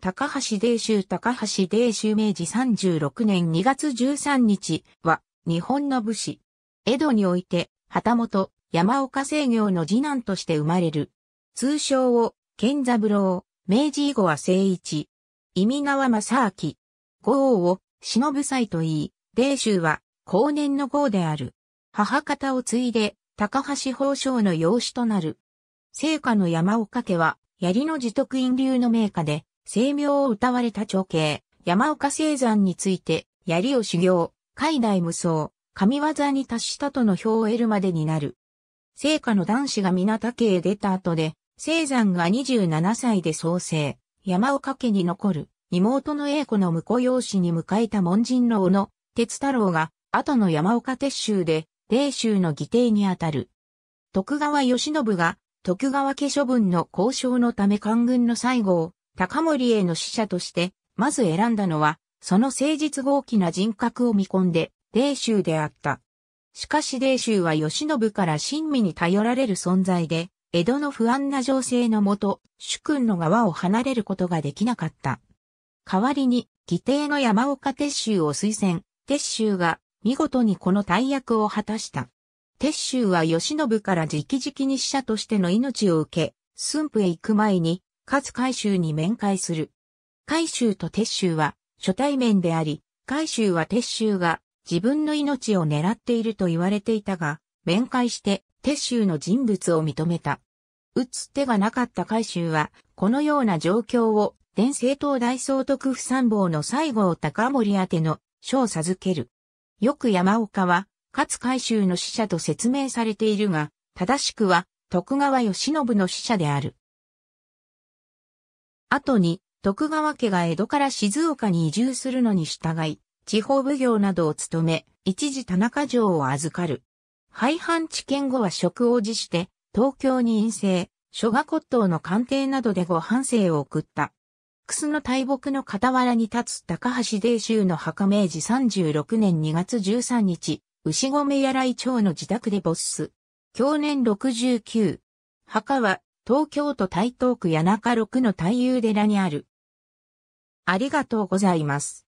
高橋米州高橋米州明治36年2月13日は日本の武士。江戸において、旗本、山岡制業の次男として生まれる。通称を、健三郎、明治以後は聖一。意味川正明。豪王を、忍ぶ祭と言い、米州は、後年の豪である。母方を継いで、高橋宝生の養子となる。聖火の山岡家は、槍の自得院流の名家で、声明を歌われた長兄、山岡聖山について、槍を修行、海外無双、神業に達したとの票を得るまでになる。聖火の男子が港家へ出た後で、聖山が27歳で創生、山岡家に残る、妹の英子の婿養子に迎えた門人の小野、鉄太郎が、後の山岡鉄州で、霊州の議定にあたる。徳川義信が、徳川家処分の交渉のため官軍の最後を、高森への使者として、まず選んだのは、その誠実豪気な人格を見込んで、霊州であった。しかし霊州は慶喜から親身に頼られる存在で、江戸の不安な情勢のもと、主君の側を離れることができなかった。代わりに、義弟の山岡鉄州を推薦、鉄州が見事にこの大役を果たした。鉄州は慶喜から直々に使者としての命を受け、駿府へ行く前に勝海舟に面会する。海舟と鉄舟は初対面であり、海舟は鉄舟が自分の命を狙っていると言われていたが、面会して鉄舟の人物を認めた。打つ手がなかった海舟は、このような状況を、伝政党大総督府参謀の西郷隆盛宛ての書を授ける。よく山岡は、勝海舟の使者と説明されているが、正しくは、徳川義信の使者である。後に、徳川家が江戸から静岡に移住するのに従い、地方奉行などを務め、一時田中城を預かる。廃藩置県後は職を辞して、東京に陰性、諸賀骨董の官邸などでご反省を送った。楠の大木の傍らに立つ高橋泥州の墓明治36年2月13日、牛込屋来町の自宅で没す。去年69。墓は東京都台東区谷中6の太夫寺にある。ありがとうございます。